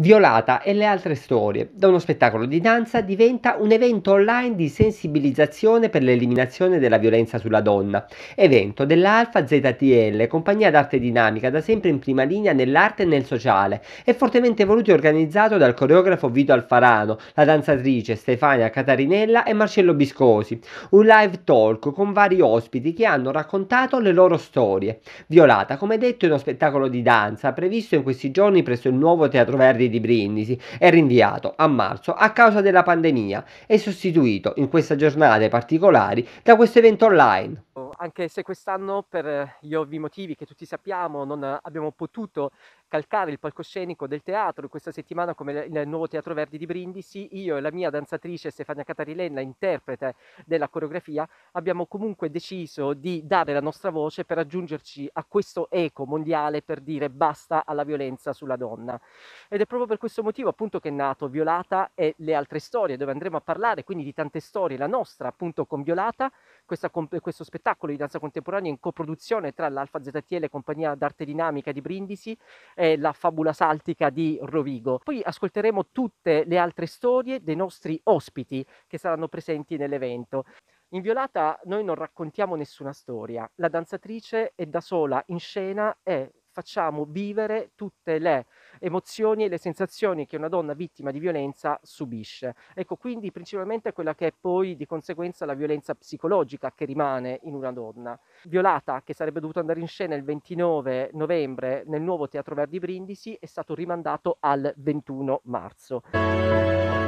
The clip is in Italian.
Violata e le altre storie, da uno spettacolo di danza diventa un evento online di sensibilizzazione per l'eliminazione della violenza sulla donna, evento dell'Alfa ZTL, compagnia d'arte dinamica da sempre in prima linea nell'arte e nel sociale, e fortemente voluto e organizzato dal coreografo Vito Alfarano, la danzatrice Stefania Catarinella e Marcello Biscosi, un live talk con vari ospiti che hanno raccontato le loro storie. Violata, come detto, è uno spettacolo di danza previsto in questi giorni presso il nuovo Teatro Verdi di Brindisi è rinviato a marzo a causa della pandemia e sostituito in queste giornate particolari da questo evento online. Anche se quest'anno per gli ovvi motivi che tutti sappiamo non abbiamo potuto calcare il palcoscenico del teatro questa settimana come il nuovo Teatro Verdi di Brindisi. Io e la mia danzatrice Stefania Catarilella, interprete della coreografia, abbiamo comunque deciso di dare la nostra voce per aggiungerci a questo eco mondiale per dire basta alla violenza sulla donna. Ed è proprio per questo motivo appunto che è nato Violata e le altre storie dove andremo a parlare quindi di tante storie, la nostra appunto con Violata, questa, questo spettacolo di danza contemporanea in coproduzione tra l'Alfa ZTL e Compagnia d'Arte Dinamica di Brindisi è la fabula saltica di Rovigo. Poi ascolteremo tutte le altre storie dei nostri ospiti che saranno presenti nell'evento. In Violata noi non raccontiamo nessuna storia, la danzatrice è da sola in scena e facciamo vivere tutte le emozioni e le sensazioni che una donna vittima di violenza subisce. Ecco, quindi principalmente quella che è poi di conseguenza la violenza psicologica che rimane in una donna. Violata, che sarebbe dovuto andare in scena il 29 novembre nel nuovo Teatro Verdi Brindisi, è stato rimandato al 21 marzo.